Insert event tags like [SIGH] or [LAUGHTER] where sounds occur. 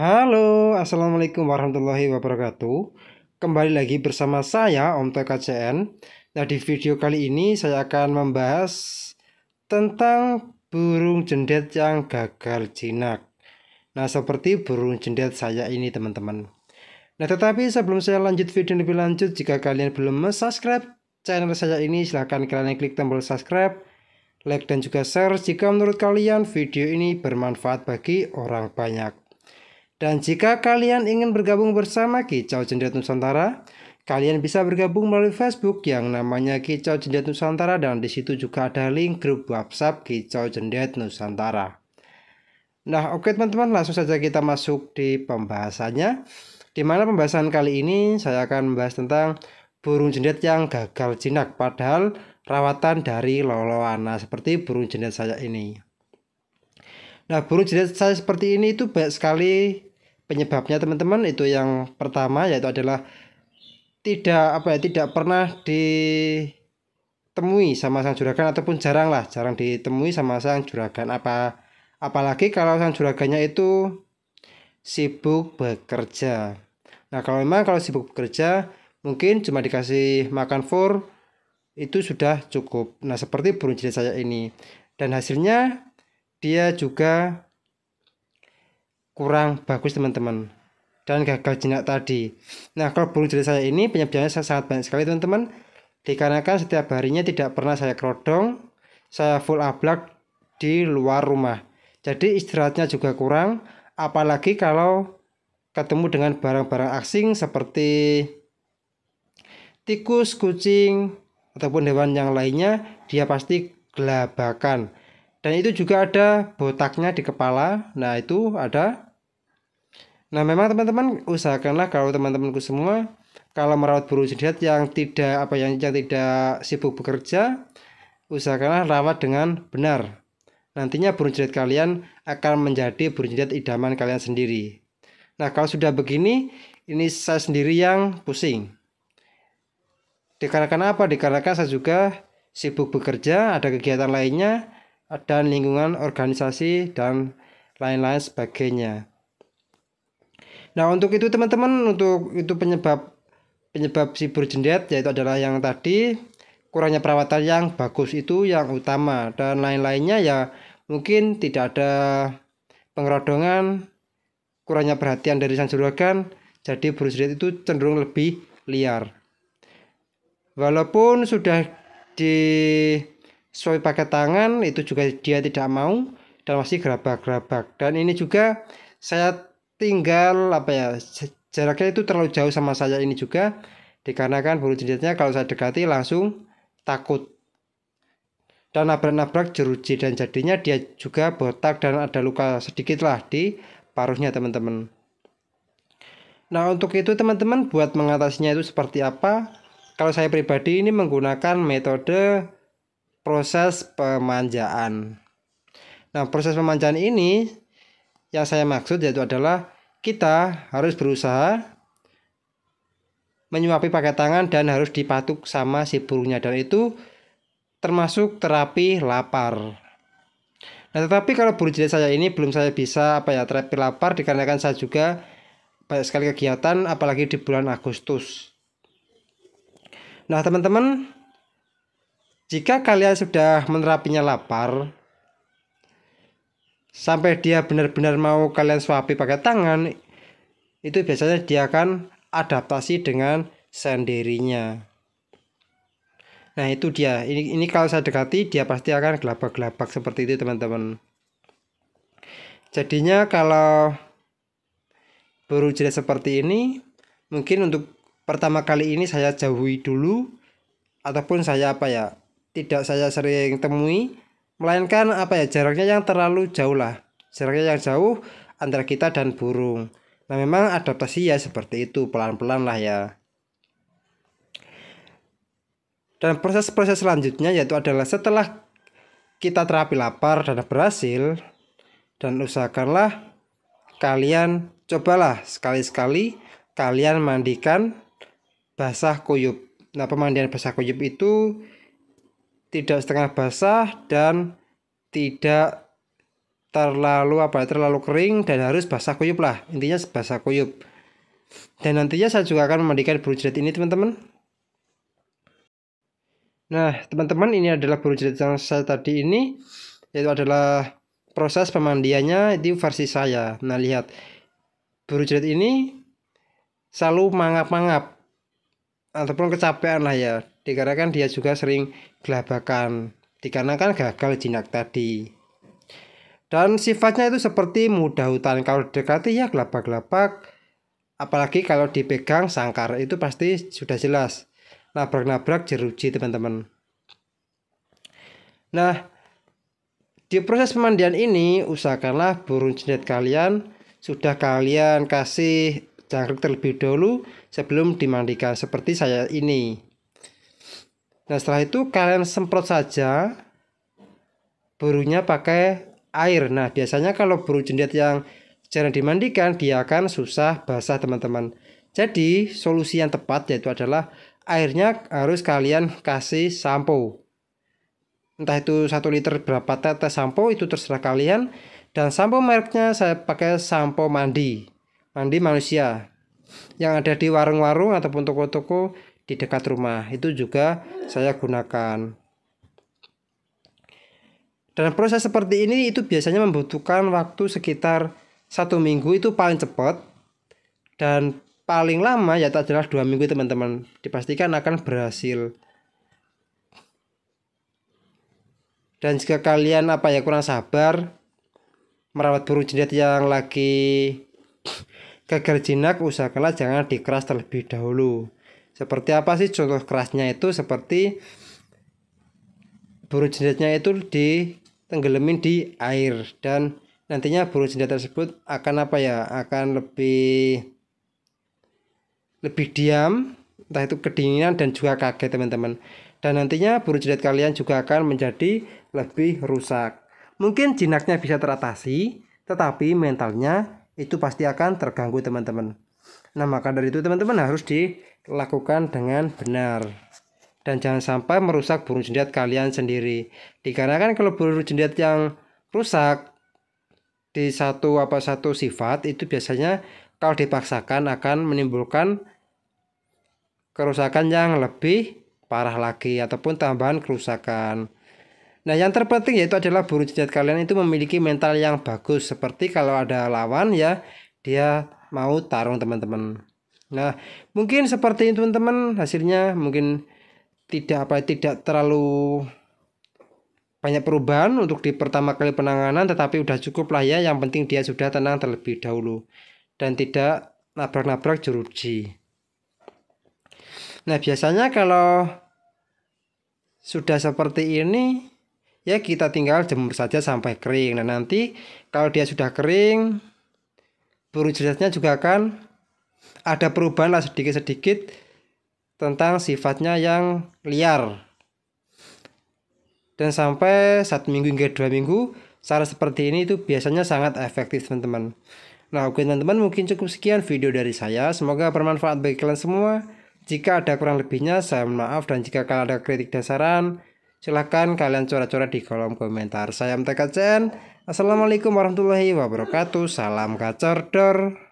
Halo, Assalamualaikum warahmatullahi wabarakatuh Kembali lagi bersama saya Om TKCN. Nah di video kali ini saya akan membahas tentang burung jendet yang gagal jinak Nah seperti burung jendet saya ini teman-teman Nah tetapi sebelum saya lanjut video lebih lanjut Jika kalian belum subscribe channel saya ini silahkan kalian klik tombol subscribe like dan juga share jika menurut kalian video ini bermanfaat bagi orang banyak. Dan jika kalian ingin bergabung bersama Kicau Jendela Nusantara, kalian bisa bergabung melalui Facebook yang namanya Kicau Jendela Nusantara dan di situ juga ada link grup WhatsApp Kicau Jendela Nusantara. Nah, oke teman-teman, langsung saja kita masuk di pembahasannya. Di mana pembahasan kali ini saya akan membahas tentang burung jendet yang gagal jinak padahal rawatan dari loloana seperti burung jendet saya ini. Nah, burung jendet saya seperti ini itu banyak sekali penyebabnya teman-teman itu yang pertama yaitu adalah tidak apa ya tidak pernah ditemui sama sang juragan ataupun jarang lah jarang ditemui sama sang juragan apa apalagi kalau sang juraganya itu sibuk bekerja nah kalau memang kalau sibuk bekerja mungkin cuma dikasih makan fur itu sudah cukup nah seperti burung jenis saya ini dan hasilnya dia juga kurang bagus teman-teman dan gagal jinak tadi. Nah, kalau burung jenis saya ini penyebabnya sangat banyak sekali teman-teman. Dikarenakan setiap harinya tidak pernah saya kerodong, saya full ablak di luar rumah. Jadi istirahatnya juga kurang, apalagi kalau ketemu dengan barang-barang asing seperti tikus, kucing, ataupun hewan yang lainnya, dia pasti gelabakan. Dan itu juga ada botaknya di kepala. Nah, itu ada. Nah, memang teman-teman usahakanlah kalau teman-temanku semua kalau merawat burung jidat yang tidak apa yang, yang tidak sibuk bekerja, usahakanlah rawat dengan benar. Nantinya burung jidat kalian akan menjadi burung jidat idaman kalian sendiri. Nah, kalau sudah begini, ini saya sendiri yang pusing. Dikarenakan apa? Dikarenakan saya juga sibuk bekerja, ada kegiatan lainnya, dan lingkungan organisasi dan lain-lain sebagainya. Nah, untuk itu teman-teman, untuk itu penyebab penyebab si berjendet yaitu adalah yang tadi kurangnya perawatan yang bagus itu yang utama dan lain-lainnya ya mungkin tidak ada pengerodongan, kurangnya perhatian dari sang juragan, jadi burung jendet itu cenderung lebih liar. Walaupun sudah di suami pakai tangan itu juga dia tidak mau dan masih gerabak-gerabak dan ini juga saya tinggal apa ya jaraknya itu terlalu jauh sama saya ini juga dikarenakan bulu jidatnya kalau saya dekati langsung takut dan nabrak-nabrak jeruji dan jadinya dia juga botak dan ada luka sedikit lah di paruhnya teman-teman nah untuk itu teman-teman buat mengatasinya itu seperti apa kalau saya pribadi ini menggunakan metode proses pemanjaan. Nah, proses pemanjaan ini yang saya maksud yaitu adalah kita harus berusaha menyuapi pakai tangan dan harus dipatuk sama si burungnya dan itu termasuk terapi lapar. Nah, tetapi kalau burung jenis saya ini belum saya bisa apa ya terapi lapar dikarenakan saya juga banyak sekali kegiatan apalagi di bulan Agustus. Nah, teman-teman, jika kalian sudah menerapinya lapar, sampai dia benar-benar mau kalian suapi pakai tangan, itu biasanya dia akan adaptasi dengan sendirinya. Nah itu dia. Ini ini kalau saya dekati dia pasti akan gelabak-gelabak seperti itu teman-teman. Jadinya kalau baru jelas seperti ini, mungkin untuk pertama kali ini saya jauhi dulu ataupun saya apa ya tidak saya sering temui melainkan apa ya jaraknya yang terlalu jauh lah jaraknya yang jauh antara kita dan burung nah memang adaptasi ya seperti itu pelan-pelan lah ya dan proses-proses selanjutnya yaitu adalah setelah kita terapi lapar dan berhasil dan usahakanlah kalian cobalah sekali-sekali kalian mandikan basah kuyup. Nah, pemandian basah kuyup itu tidak setengah basah dan tidak terlalu apa ya, terlalu kering dan harus basah kuyup lah intinya basah kuyup dan nantinya saya juga akan memandikan burung jerit ini teman-teman nah teman-teman ini adalah burung jerit yang saya tadi ini yaitu adalah proses pemandiannya itu versi saya nah lihat burung jerit ini selalu mangap-mangap ataupun kecapean lah ya dikarenakan dia juga sering gelabakan dikarenakan gagal jinak tadi dan sifatnya itu seperti mudah hutan kalau dekati ya gelabak-gelabak apalagi kalau dipegang sangkar itu pasti sudah jelas nabrak-nabrak jeruji teman-teman nah di proses pemandian ini usahakanlah burung jenet kalian sudah kalian kasih jangkrik terlebih dahulu sebelum dimandikan seperti saya ini Nah setelah itu kalian semprot saja burunya pakai air. Nah biasanya kalau burung jendet yang jarang dimandikan dia akan susah basah teman-teman. Jadi solusi yang tepat yaitu adalah airnya harus kalian kasih sampo. Entah itu satu liter berapa tetes sampo itu terserah kalian. Dan sampo mereknya saya pakai sampo mandi. Mandi manusia. Yang ada di warung-warung ataupun toko-toko di dekat rumah itu juga saya gunakan dan proses seperti ini itu biasanya membutuhkan waktu sekitar satu minggu itu paling cepat dan paling lama ya tak jelas dua minggu teman-teman dipastikan akan berhasil dan jika kalian apa ya kurang sabar merawat burung jendet yang lagi [SNIFFS] kegerjinak jinak usahakanlah jangan dikeras terlebih dahulu seperti apa sih contoh kerasnya itu? Seperti burung jendetnya itu di ditenggelamin di air dan nantinya burung jendet tersebut akan apa ya? Akan lebih lebih diam, entah itu kedinginan dan juga kaget teman-teman. Dan nantinya burung jendet kalian juga akan menjadi lebih rusak. Mungkin jinaknya bisa teratasi, tetapi mentalnya itu pasti akan terganggu teman-teman. Nah, maka dari itu teman-teman harus dilakukan dengan benar. Dan jangan sampai merusak burung jendiat kalian sendiri. Dikarenakan kalau burung jendiat yang rusak di satu apa satu sifat itu biasanya kalau dipaksakan akan menimbulkan kerusakan yang lebih parah lagi ataupun tambahan kerusakan. Nah, yang terpenting yaitu adalah burung jendiat kalian itu memiliki mental yang bagus seperti kalau ada lawan ya dia mau tarung teman-teman nah mungkin seperti itu teman-teman hasilnya mungkin tidak apa tidak terlalu banyak perubahan untuk di pertama kali penanganan tetapi udah cukup lah ya yang penting dia sudah tenang terlebih dahulu dan tidak nabrak-nabrak jeruji nah biasanya kalau sudah seperti ini ya kita tinggal jemur saja sampai kering. Nah nanti kalau dia sudah kering jelasnya juga akan ada perubahan lah sedikit-sedikit tentang sifatnya yang liar. Dan sampai satu minggu hingga dua minggu, cara seperti ini itu biasanya sangat efektif teman-teman. Nah oke teman-teman mungkin cukup sekian video dari saya. Semoga bermanfaat bagi kalian semua. Jika ada kurang lebihnya saya mohon maaf dan jika kalian ada kritik dan saran silahkan kalian corak-corak di kolom komentar. Saya MTKCN. Assalamualaikum warahmatullahi wabarakatuh. Salam gacor dor.